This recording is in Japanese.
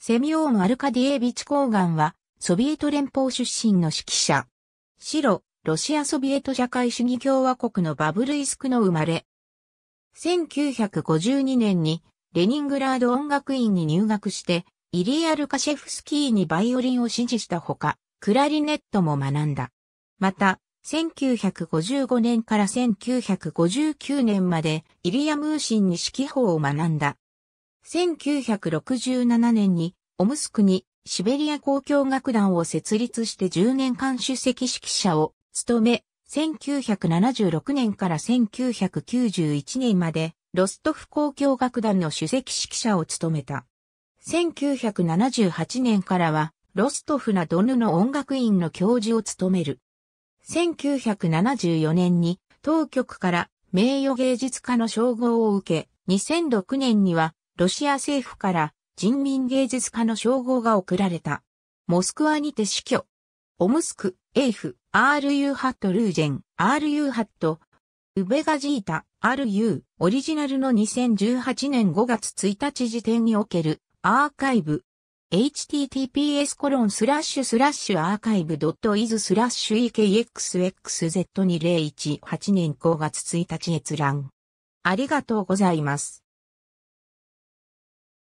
セミオーム・アルカディエービチ・コーガンは、ソビエト連邦出身の指揮者。白、ロシアソビエト社会主義共和国のバブルイスクの生まれ。1952年に、レニングラード音楽院に入学して、イリアルカシェフスキーにバイオリンを支持したほか、クラリネットも学んだ。また、1955年から1959年までイリア・ムーシンに指揮法を学んだ。1967年にオムスクにシベリア交響楽団を設立して10年間主席指揮者を務め、1976年から1991年までロストフ交響楽団の主席指揮者を務めた。1978年からはロストフなドヌの音楽院の教授を務める。1974年に当局から名誉芸術家の称号を受け、2006年にはロシア政府から人民芸術家の称号が贈られた。モスクワにて死去。オムスク、エイフ、RU ハットルージェン、RU ハット、ウベガジータ、RU、オリジナルの2018年5月1日時点におけるアーカイブ、https コロンスラッシュスラッシュアーカイブドットイズスラッシュ ekxxz2018 年5月1日閲覧。ありがとうございます。